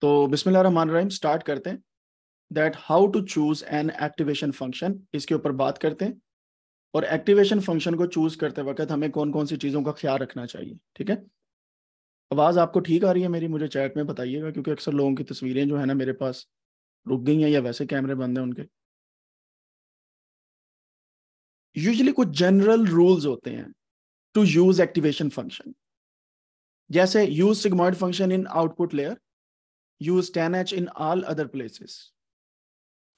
तो बिस्मिल्लाम स्टार्ट करते हैं that how to choose an activation function इसके ऊपर बात करते हैं और एक्टिवेशन फंक्शन को चूज करते वक्त हमें कौन कौन सी चीज़ों का ख्याल रखना चाहिए ठीक है आवाज़ आपको ठीक आ रही है मेरी मुझे चैट में बताइएगा क्योंकि अक्सर लोगों की तस्वीरें जो है ना मेरे पास रुक गई हैं या वैसे कैमरे बंद हैं उनके यूजली कुछ जनरल रूल्स होते हैं टू यूज एक्टिवेशन फंक्शन जैसे use sigmoid function in output layer use tanh in all other places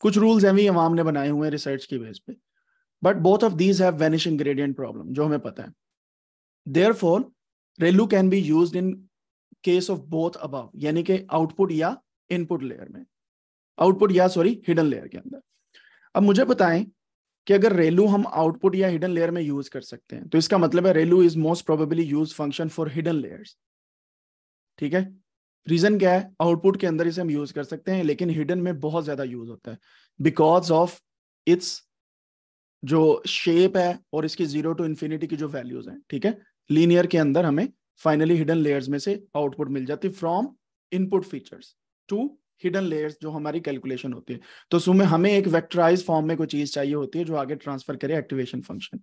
कुछ रूल्स हैं भी अवाम ने बनाए हुए हैं रिसर्च की बेस पे but both of these have vanishing gradient problem जो हमें पता है therefore ReLU can be use in case of both above यानी कि आउटपुट या इनपुट लेयर में आउटपुट या सॉरी हिडन लेयर के अंदर अब मुझे बताएं कि अगर रेलू हम आउटपुट या हिडन लेयर में यूज कर सकते हैं तो इसका मतलब है ReLU is most probably use function for hidden layers ठीक है रीजन क्या है आउटपुट के अंदर इसे हम यूज कर सकते हैं लेकिन हिडन में बहुत ज्यादा यूज होता है बिकॉज ऑफ इट्स जो शेप है और इसकी जीरो टू इंफिनिटी की जो वैल्यूज हैं ठीक है लीनियर के अंदर हमें फाइनली हिडन लेयर्स में से आउटपुट मिल जाती है from input features to hidden layers जो हमारी कैलकुलेशन होती है तो सुमे हमें एक वेक्टराइज फॉर्म में कोई चीज चाहिए होती है जो आगे ट्रांसफर करे एक्टिवेशन फंक्शन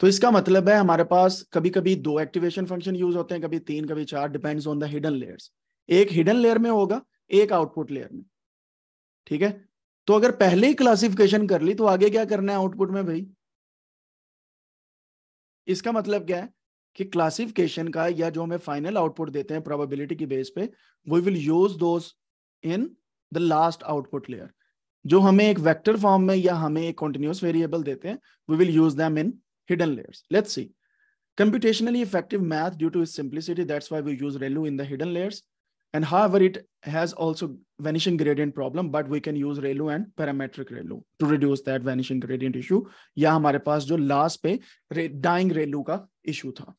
तो इसका मतलब है हमारे पास कभी कभी दो एक्टिवेशन फंक्शन यूज होते हैं कभी तीन कभी चार depends on the hidden layers एक हिडन लेयर में होगा एक आउटपुट लेयर में ठीक है तो अगर पहले ही क्लासिफिकेशन कर ली तो आगे क्या करना है आउटपुट में भाई इसका मतलब क्या है कि क्लासिफिकेशन का या जो हमें फाइनल आउटपुट देते हैं प्रोबेबिलिटी की बेस पे वी विल यूज दो in the last output layer जो हमें एक वेक्टर फॉर्म में या हमें एक कॉन्टिन्यूस वेरिएबल देते हैं we will use them in hidden layers. Let's see. Computationally effective math due to its simplicity, that's why we use ReLU in the hidden layers. And however, it has also vanishing gradient problem, but we can use ReLU and parametric ReLU to reduce that vanishing gradient issue. या हमारे पास जो last पे dying ReLU का issue था.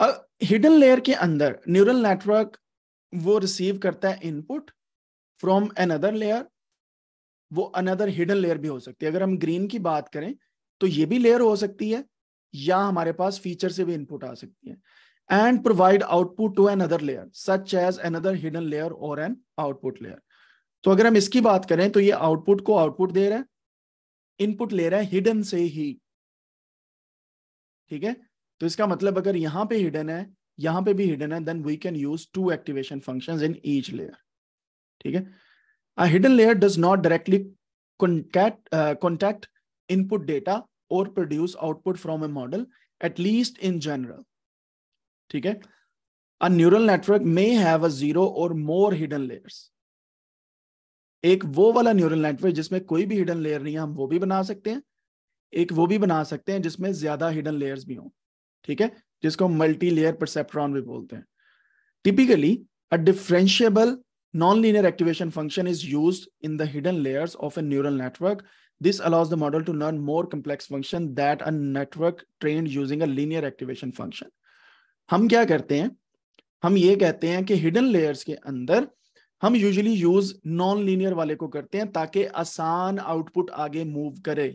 अब hidden layer के अंदर neural network वो रिसीव करता है इनपुट फ्रॉम अनदर लेयर वो अनदर हिडन लेयर भी हो सकती है अगर हम ग्रीन की बात करें तो ये भी लेयर हो सकती है या हमारे पास फीचर से भी इनपुट आ सकती है and provide output to another layer such as another hidden layer और एन आउटपुट लेयर तो अगर हम इसकी बात करें तो ये आउटपुट को आउटपुट दे रहा है इनपुट ले रहा है हिडन से ही ठीक है तो इसका मतलब अगर यहां पे हिडन है यहां पे भी हिडन है then we can use two activation function in each layer ठीक है a hidden layer does not directly contact uh, और produce output from a model at least in general ठीक है a neural network may have a zero or more hidden एक वो वाला neural network जिसमें कोई भी हिडन लेयर नहीं है हम वो भी बना सकते हैं एक वो भी बना सकते हैं जिसमें ज्यादा हिडन लेयर्स भी हों ठीक है जिसको मल्टी लेयर परसेप्ट्रॉन भी बोलते हैं typically a differentiable Nonlinear activation function is used in the hidden layers of a neural network. This allows the model to learn more complex function that a network trained using a linear activation function. हम क्या करते हैं हम ये कहते हैं कि hidden layers के अंदर हम यूजली यूज नॉन लीनियर वाले को करते हैं ताकि आसान आउटपुट आगे मूव करे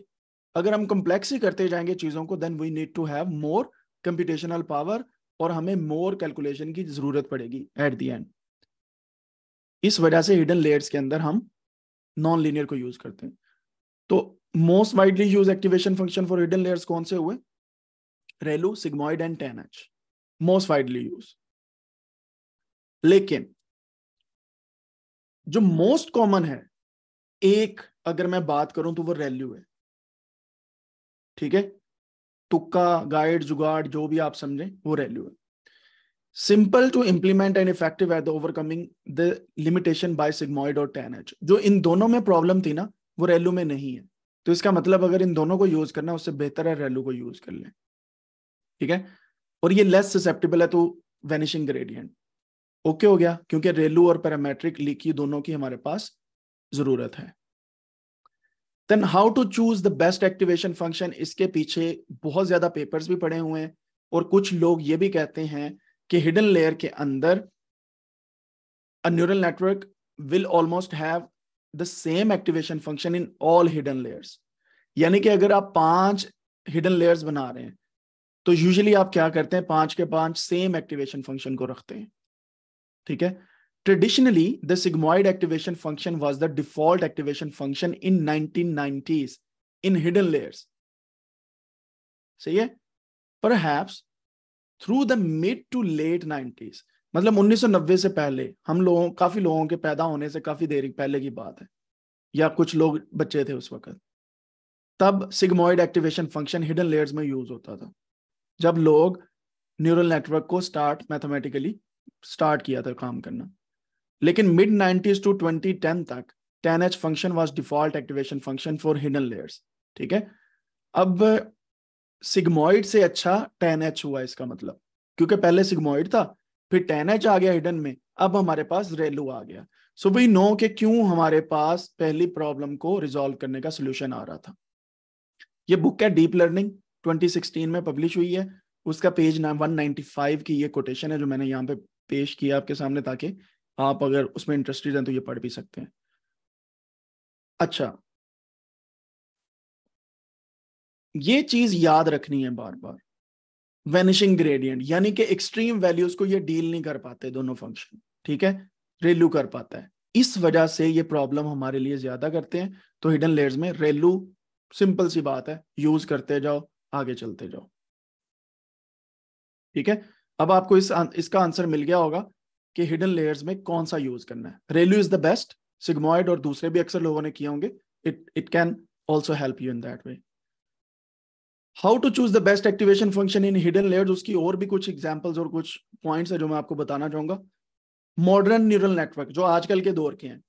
अगर हम कम्प्लेक्स ही करते जाएंगे चीज़ों को then we need to have more computational power और हमें मोर कैलकुलेशन की जरूरत पड़ेगी एट दी एंड इस वजह से हिडन लेयर्स के अंदर हम नॉन लीनियर को यूज करते हैं तो most widely use activation function for hidden layers कौन से हुए ReLU sigmoid and tanh most widely use लेकिन जो मोस्ट कॉमन है एक अगर मैं बात करूं तो वो रेल्यू है ठीक है तुक्का गाइड जुगाड़ जो भी आप समझें वो रेल्यू है simple to implement and effective at the overcoming the limitation by sigmoid और टेन एच जो इन दोनों में प्रॉब्लम थी ना वो रेलू में नहीं है तो इसका मतलब अगर इन दोनों को यूज करना उससे बेहतर है रेलू को यूज कर लें ठीक है और ये लेस सेप्टेबल है तो वेनिशिंग ग्रेडियंट ओके हो गया क्योंकि रेलू और पैरामेट्रिक लीकी दोनों की हमारे पास जरूरत है then how to choose the best activation function इसके पीछे बहुत ज्यादा पेपर्स भी पड़े हुए हैं और कुछ लोग ये भी कहते हैं कि हिडन लेयर के अंदर a neural network will almost have the same activation function in all hidden layers यानी कि अगर आप पांच हिडन लेयर्स बना रहे हैं तो यूजुअली आप क्या करते हैं पांच के पांच सेम एक्टिवेशन फंक्शन को रखते हैं ठीक है traditionally the sigmoid activation function was the default activation function in 1990s in hidden layers सही है पर through the mid to late nineties मतलब 1990 से पहले हम लोगों काफी लोगों के पैदा होने से काफी देरी पहले की बात है या कुछ लोग बच्चे थे उस वक्त तब sigmoid activation function hidden layers में यूज होता था जब लोग न्यूरल नेटवर्क को स्टार्ट मैथमेटिकली स्टार्ट किया था काम करना लेकिन mid nineties to twenty ten तक tanh function was default activation function for hidden layers ठीक है अब सिग्मोइड से अच्छा टेन एच हुआ इसका मतलब क्योंकि पहले सिग्मोइड था फिर टेन एच आ गया हिडन में अब हमारे पास रेलू आ गया सो वी नो के क्यों हमारे पास पहली प्रॉब्लम को रिजोल्व करने का सोल्यूशन आ रहा था ये बुक है डीप लर्निंग 2016 में पब्लिश हुई है उसका पेज नाम 195 की ये कोटेशन है जो मैंने यहाँ पे पेश किया आपके सामने ताकि आप अगर उसमें इंटरेस्टेड हैं तो ये पढ़ भी सकते हैं अच्छा ये चीज याद रखनी है बार बार वेनिशिंग ग्रेडियंट यानी कि एक्सट्रीम वैल्यूज को ये डील नहीं कर पाते दोनों फंक्शन ठीक है रेलू कर पाता है इस वजह से ये प्रॉब्लम हमारे लिए ज्यादा करते हैं तो हिडन लेयर्स में रेलू सिंपल सी बात है यूज करते जाओ आगे चलते जाओ ठीक है अब आपको इस इसका आंसर मिल गया होगा कि हिडन लेयर्स में कौन सा यूज करना है ReLU is the best sigmoid और दूसरे भी अक्सर लोगों ने किए होंगे it it can also help you in that way how to choose the best activation function in hidden layers उसकी और भी कुछ एग्जाम्पल्स और कुछ पॉइंट्स है जो मैं आपको बताना चाहूंगा मॉडर्न न्यूरल नेटवर्क जो आजकल के दौर के हैं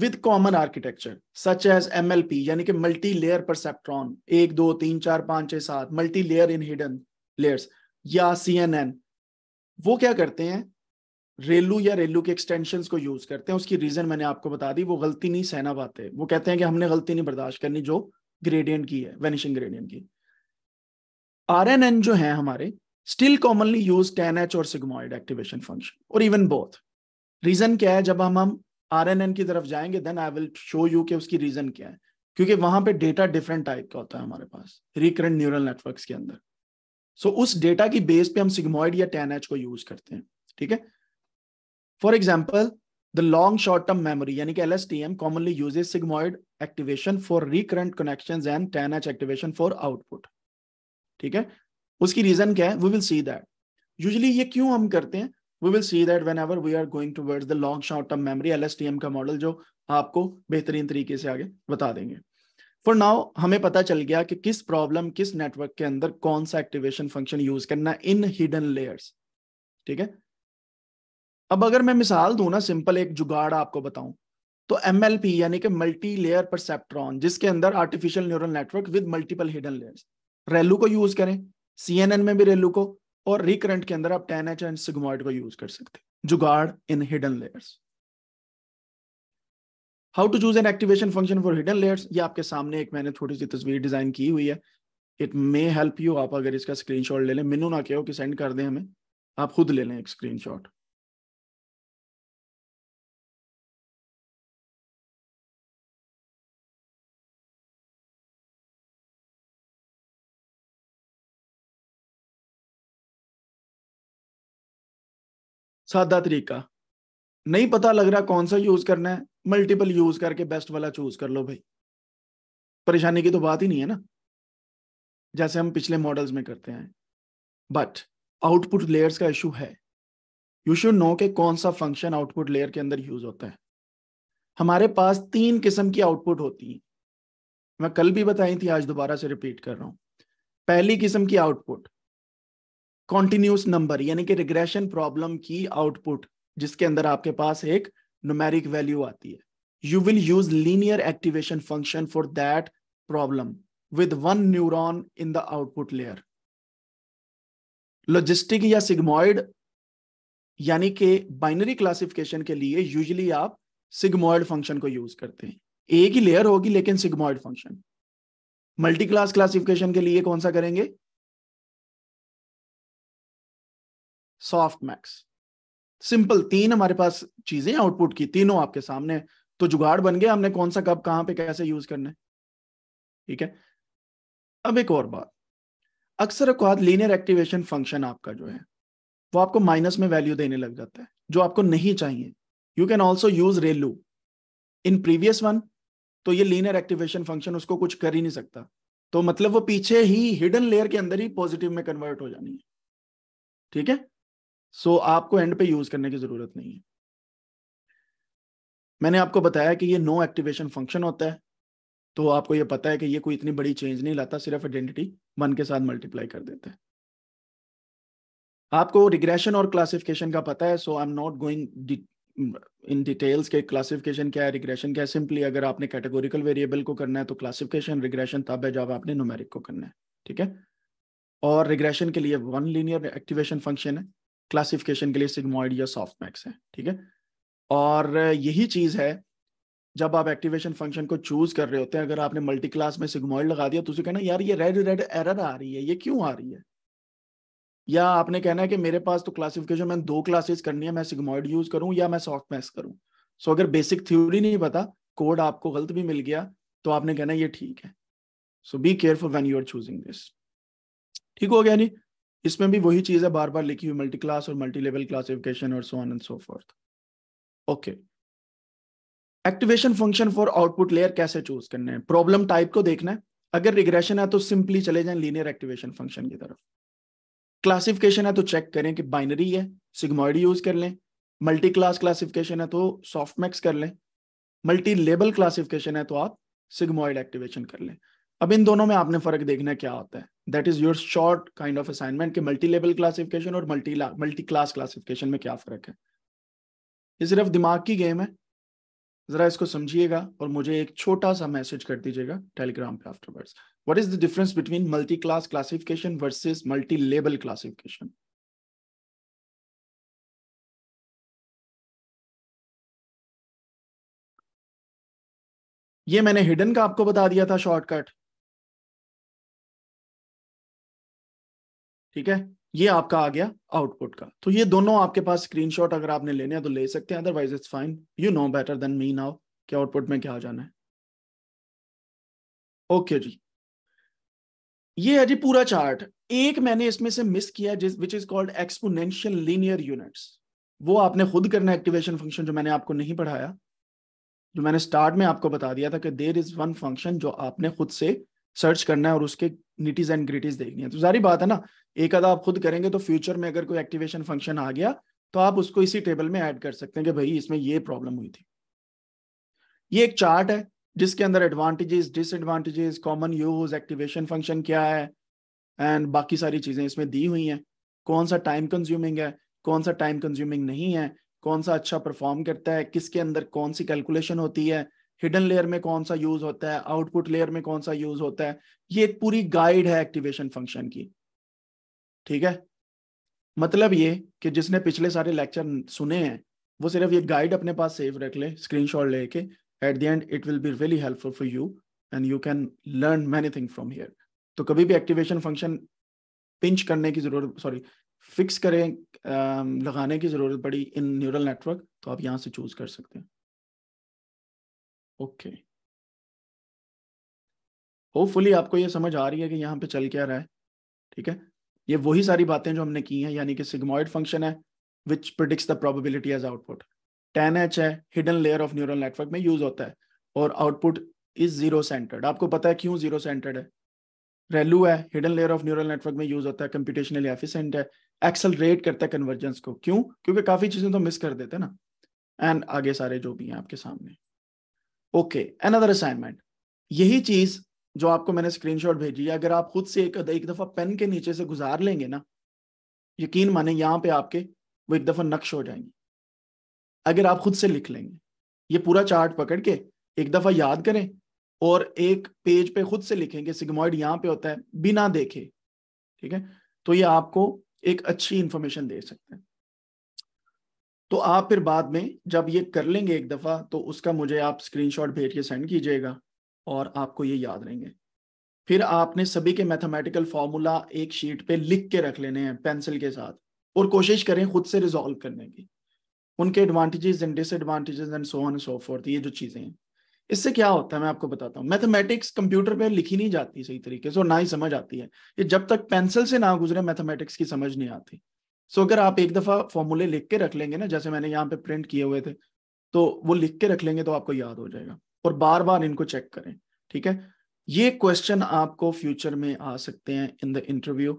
with common architecture such as M L P यानी कि मल्टी लेयर पर सेप्ट्रॉन एक दो तीन चार पांच छह सात multi layer in hidden layers या सी एन एन वो क्या करते हैं रेलू या रेलू के एक्सटेंशन को यूज करते हैं उसकी रीजन मैंने आपको बता दी वो गलती नहीं सहना पाते वो कहते हैं कि हमने गलती नहीं बर्दाश्त करनी जो ग्रेडियंट की है वेनिशिंग ग्रेडियंट की आर एन एन जो है हमारे still commonly use tanh और सिग्मोइड एक्टिवेशन फंक्शन और इवन बोथ रीजन क्या है जब हम हम आर एन एन की तरफ जाएंगे then I will show you कि उसकी रीजन क्या है क्योंकि वहां पे डेटा डिफरेंट टाइप का होता है हमारे पास रिकरेंट न्यूरल नेटवर्क्स के अंदर सो so, उस डेटा की बेस पे हम सिग्मोइड या टेन एच को यूज करते हैं ठीक है for example the long short term memory यानी कि L S T M commonly use sigmoid activation for recurrent connection and tanh activation for output ठीक है उसकी रीजन क्या है we will see that usually ये क्यों हम करते हैं we will see that whenever we are going towards the long short term memory L का मॉडल जो आपको बेहतरीन तरीके से आगे बता देंगे फॉर नाउ हमें पता चल गया कि किस प्रॉब्लम किस नेटवर्क के अंदर कौन सा एक्टिवेशन फंक्शन यूज करना इन हिडन लेयर्स ठीक है अब अगर मैं मिसाल दू ना सिंपल एक जुगाड़ आपको बताऊं तो एम यानी कि मल्टी लेयर परसेप्ट्रॉन जिसके अंदर artificial neural network with multiple hidden layers ReLU को यूज करें सीएनएन में भी रेलू को और रिकरेंट के अंदर आप टेन एच एंड सिगमोइड को यूज कर सकते हैं जुगाड़ in hidden layers how to choose an activation function for hidden layers ये आपके सामने एक मैंने थोड़ी सी तस्वीर डिजाइन की हुई है इट मे हेल्प यू आप अगर इसका स्क्रीनशॉट ले लें मिनू ना कहो कि सेंड कर दें हमें आप खुद ले लें एक स्क्रीनशॉट सादा तरीका नहीं पता लग रहा कौन सा यूज करना है मल्टीपल यूज करके बेस्ट वाला चूज कर लो भाई परेशानी की तो बात ही नहीं है ना जैसे हम पिछले मॉडल्स में करते हैं बट आउटपुट लेयर्स का इशू है यू शुड नो के कौन सा फंक्शन आउटपुट लेयर के अंदर यूज होता है हमारे पास तीन किस्म की आउटपुट होती है मैं कल भी बताई थी आज दोबारा से रिपीट कर रहा हूं पहली किस्म की आउटपुट कॉन्टिन्यूस नंबर यानी कि रिग्रेशन प्रॉब्लम की आउटपुट जिसके अंदर आपके पास एक नुमेरिक वैल्यू आती है you will use linear activation function for that problem with one neuron in the output layer logistic या सिग्मोइड यानी कि बाइनरी क्लासिफिकेशन के लिए यूजली आप सिग्मोइड फंक्शन को यूज करते हैं एक ही लेयर होगी लेकिन sigmoid function multi class classification के लिए कौन सा करेंगे सॉफ्ट मैक्स सिंपल तीन हमारे पास चीजें आउटपुट की तीनों आपके सामने तो जुगाड़ बन गया हमने कौन सा कब कहां पे कैसे यूज करना है ठीक है अब एक और बात अक्सर अकवाद लीनियर एक्टिवेशन फंक्शन आपका जो है वो आपको माइनस में वैल्यू देने लग जाता है जो आपको नहीं चाहिए you can also use ReLU in previous one तो ये लीनियर एक्टिवेशन फंक्शन उसको कुछ कर ही नहीं सकता तो मतलब वो पीछे ही हिडन लेयर के अंदर ही पॉजिटिव में कन्वर्ट हो जानी है ठीक है सो so, आपको एंड पे यूज करने की जरूरत नहीं है मैंने आपको बताया कि ये नो एक्टिवेशन फंक्शन होता है तो आपको ये पता है कि ये कोई इतनी बड़ी चेंज नहीं लाता सिर्फ आइडेंटिटी वन के साथ मल्टीप्लाई कर देते हैं आपको रिग्रेशन और क्लासिफिकेशन का पता है so I am not going in details के क्लासिफिकेशन क्या है रिग्रेशन क्या है सिंपली अगर आपने कैटेगोरिकल वेरिएबल को करना है तो क्लासिफिकेशन रिग्रेशन तब है जब आपने नोमेरिक को करना है ठीक है और रिग्रेशन के लिए वन लीनियर एक्टिवेशन फंक्शन है क्लासिफिकेशन के लिए सिग्मोइड या सॉफ्ट मैक्स है ठीक है और यही चीज है जब आप एक्टिवेशन फंक्शन को चूज कर रहे होते हैं अगर आपने मल्टी क्लास में सिग्मोइड लगा दिया तो उसे कहना यार ये रेड रेड एरर आ रही है ये क्यों आ रही है या आपने कहना है कि मेरे पास तो क्लासिफिकेशन मैंने दो क्लासेस करनी है मैं सिग्मोइड यूज करूं या मैं सॉफ्ट मैक्स करूं सो अगर बेसिक थ्योरी नहीं पता कोड आपको गलत भी मिल गया तो आपने कहना ये ठीक है so be careful when you are choosing this ठीक हो गया नहीं इसमें भी वही चीज है बार बार लिखी हुई मल्टी क्लास और मल्टी लेवल क्लासिफिकेशन और so on and so forth okay activation function for output layer कैसे चूज करने हैं प्रॉब्लम टाइप को देखना है अगर रिग्रेशन है तो सिंपली चले जाएं लीनियर एक्टिवेशन फंक्शन की तरफ क्लासिफिकेशन है तो चेक करें कि बाइनरी है सिग्मोइड यूज कर लें मल्टी क्लास क्लासिफिकेशन है तो सॉफ्टमैक्स कर लें मल्टी लेबल क्लासिफिकेशन है तो आप सिग्मोइड एक्टिवेशन कर लें अब इन दोनों में आपने फर्क देखना क्या होता है that is your short kind of assignment के मल्टी लेवल क्लासिफिकेशन और मल्टी मल्टी क्लास क्लासिफिकेशन में क्या फर्क है ये सिर्फ दिमाग की गेम है जरा इसको समझिएगा और मुझे एक छोटा सा मैसेज कर दीजिएगा टेलीग्राम पे afterwards what is the difference between multi class classification versus multi level classification ये मैंने हिडन का आपको बता दिया था शॉर्टकट ठीक है ये आपका आ गया आउटपुट का तो ये दोनों आपके पास स्क्रीनशॉट अगर आपने लेने हैं तो ले सकते हैं otherwise it's fine you know better than me now कि आउटपुट में क्या आ जाना है ओके okay जी ये है जी पूरा चार्ट एक मैंने इसमें से मिस किया जिस which is called exponential linear units वो आपने खुद करना एक्टिवेशन फंक्शन जो मैंने आपको नहीं पढ़ाया जो मैंने स्टार्ट में आपको बता दिया था कि देर इज वन फंक्शन जो आपने खुद से सर्च करना है और उसके निटीज एंड ग्रिटीज देखनी है तो सारी बात है ना एक आधा आप खुद करेंगे तो फ्यूचर में अगर कोई एक्टिवेशन फंक्शन आ गया तो आप उसको इसी टेबल में ऐड कर सकते हैं कि भाई इसमें ये प्रॉब्लम हुई थी ये एक चार्ट है जिसके अंदर advantages disadvantages common use activation function क्या है एंड बाकी सारी चीजें इसमें दी हुई हैं कौन सा टाइम कंज्यूमिंग है कौन सा टाइम कंज्यूमिंग नहीं है कौन सा अच्छा परफॉर्म करता है किसके अंदर कौन सी कैलकुलेशन होती है हिडन लेयर में कौन सा यूज होता है आउटपुट लेयर में कौन सा यूज होता है ये एक पूरी गाइड है एक्टिवेशन फंक्शन की ठीक है मतलब ये कि जिसने पिछले सारे लेक्चर सुने हैं वो सिर्फ ये गाइड अपने पास सेव रख ले स्क्रीनशॉट लेके at the end it will be really helpful for you and you can learn many thing from here तो कभी भी एक्टिवेशन फंक्शन पिंच करने की जरूरत सॉरी फिक्स करें लगाने की जरूरत पड़ी इन न्यूरल नेटवर्क तो आप यहाँ से चूज कर सकते हैं ओके okay. होपफुली आपको ये समझ आ रही है कि यहाँ पे चल क्या रहा है ठीक है ये वही सारी बातें जो हमने की हैं यानी कि सिग्मोइड फंक्शन है which predicts the probability as output tanh है hidden layer of neural network में यूज होता है और आउटपुट इज जीरो सेंटर्ड आपको पता है क्यों जीरो सेंटर्ड है रेलू है hidden layer of neural network में यूज होता है कंप्यूटेशनल एफिशेंट है एक्सलरेट करता है कन्वर्जेंस को क्यों क्योंकि काफी चीजें तो मिस कर देते हैं ना एंड आगे सारे जो भी हैं आपके सामने ओके अनदर असाइनमेंट यही चीज जो आपको मैंने स्क्रीनशॉट भेजी है अगर आप खुद से एक एक दफा पेन के नीचे से गुजार लेंगे ना यकीन माने यहाँ पे आपके वो एक दफा नक्श हो जाएंगे अगर आप खुद से लिख लेंगे ये पूरा चार्ट पकड़ के एक दफा याद करें और एक पेज पे खुद से लिखेंगे सिग्मोइड यहाँ पे होता है बिना देखे ठीक है तो ये आपको एक अच्छी इंफॉर्मेशन दे सकते हैं तो आप फिर बाद में जब ये कर लेंगे एक दफा तो उसका मुझे आप स्क्रीनशॉट भेज के सेंड कीजिएगा और आपको ये याद रहेंगे फिर आपने सभी के मैथमेटिकल फॉर्मूला एक शीट पे लिख के रख लेने हैं पेंसिल के साथ और कोशिश करें खुद से रिजॉल्व करने की उनके advantages and disadvantages and so on so forth ये जो चीज़ें हैं इससे क्या होता है मैं आपको बताता हूँ मैथमेटिक्स कंप्यूटर पे लिखी नहीं जाती सही तरीके से और ना ही समझ आती है ये जब तक पेंसिल से ना गुजरे मैथमेटिक्स की समझ नहीं आती सो अगर आप एक दफ़ा फॉर्मूले लिख के रख लेंगे ना जैसे मैंने यहाँ पे प्रिंट किए हुए थे तो वो लिख के रख लेंगे तो आपको याद हो जाएगा और बार बार इनको चेक करें ठीक है ये क्वेश्चन आपको फ्यूचर में आ सकते हैं इन द इंटरव्यू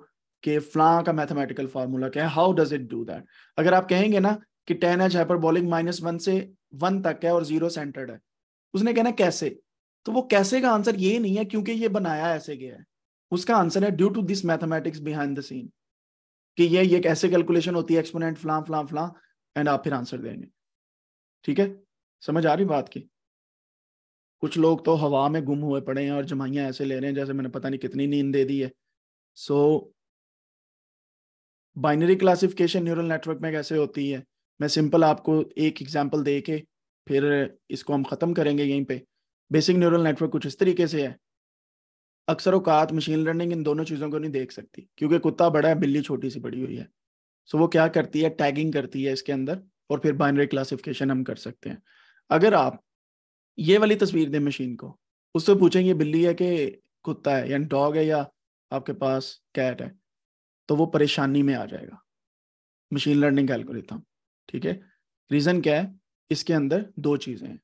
के फ्ला का मैथमेटिकल फॉर्मूला क्या है how does it do that अगर आप कहेंगे ना कि tanh hyperbolic minus one से वन तक है और जीरो सेंटर्ड है उसने कहना कैसे तो वो कैसे का आंसर ये नहीं है क्योंकि ये बनाया ऐसे गया है उसका आंसर है due to this mathematics behind the scene कि ये ये कैसे कैलकुलेशन होती है एक्सपोनेंट फ्ला फ्ला फ्ला एंड आप फिर आंसर देंगे ठीक है समझ आ रही बात की कुछ लोग तो हवा में गुम हुए पड़े हैं और जमाइया ऐसे ले रहे हैं जैसे मैंने पता नहीं कितनी नींद दे दी है so binary classification neural network में कैसे होती है मैं सिंपल आपको एक एग्जाम्पल दे के फिर इसको हम ख़त्म करेंगे यहीं पे बेसिक न्यूरल नेटवर्क कुछ इस तरीके से है अक्सर अवकात मशीन लर्निंग इन दोनों चीज़ों को नहीं देख सकती क्योंकि कुत्ता बड़ा है बिल्ली छोटी सी बड़ी हुई है सो वो क्या करती है टैगिंग करती है इसके अंदर और फिर बाइनरी क्लासिफिकेशन हम कर सकते हैं अगर आप ये वाली तस्वीर दें मशीन को उससे पूछेंगे बिल्ली है कि कुत्ता है या डॉग है या आपके पास कैट है तो वो परेशानी में आ जाएगा मशीन लर्निंग एल्गोरिथम ठीक है रीज़न क्या है इसके अंदर दो चीज़ें हैं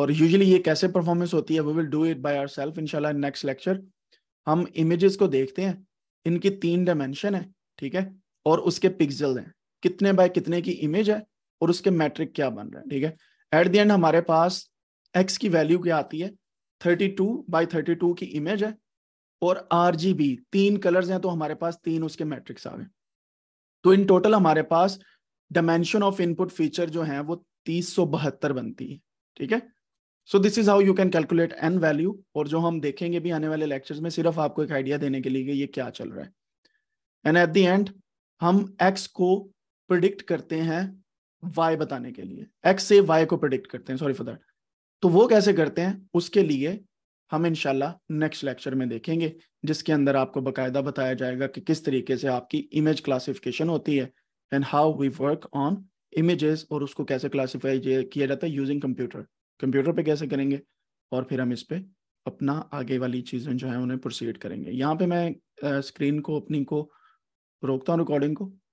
और यूजुअली ये कैसे परफॉर्मेंस होती है we will do it by our self इनशाला नेक्स्ट लेक्चर हम इमेजेस को देखते हैं इनकी तीन डायमेंशन है ठीक है और उसके पिक्सल हैं कितने बाय कितने की इमेज है और उसके मैट्रिक क्या बन रहा है ठीक है एट द एंड हमारे पास एक्स की वैल्यू क्या आती है thirty two by thirty two की इमेज है और आर जी बी तीन कलर्स हैं तो हमारे पास तीन उसके मैट्रिक्स आ गए तो इन टोटल हमारे पास डायमेंशन ऑफ इनपुट फीचर जो है वो तीस सौ बहत्तर बनती है ठीक है so this is how you can calculate an value और जो हम देखेंगे भी आने वाले लेक्चर्स में सिर्फ आपको एक आइडिया देने के लिए ये क्या चल रहा है एंड एट दी एंड हम एक्स को प्रिडिक्ट करते हैं वाई बताने के लिए एक्स से वाई को प्रिडिक्ट करते हैं सॉरी फॉर दैट तो वो कैसे करते हैं उसके लिए हम इनशाला नेक्स्ट लेक्चर में देखेंगे जिसके अंदर आपको बकायदा बताया जाएगा कि किस तरीके से आपकी इमेज क्लासिफिकेशन होती है and how we work on images और उसको कैसे क्लासीफाई किया जाता है यूजिंग कंप्यूटर कंप्यूटर पे कैसे करेंगे और फिर हम इस पर अपना आगे वाली चीज़ें जो है उन्हें प्रोसीड करेंगे यहाँ पे मैं स्क्रीन को अपनी को रोकता हूँ रिकॉर्डिंग को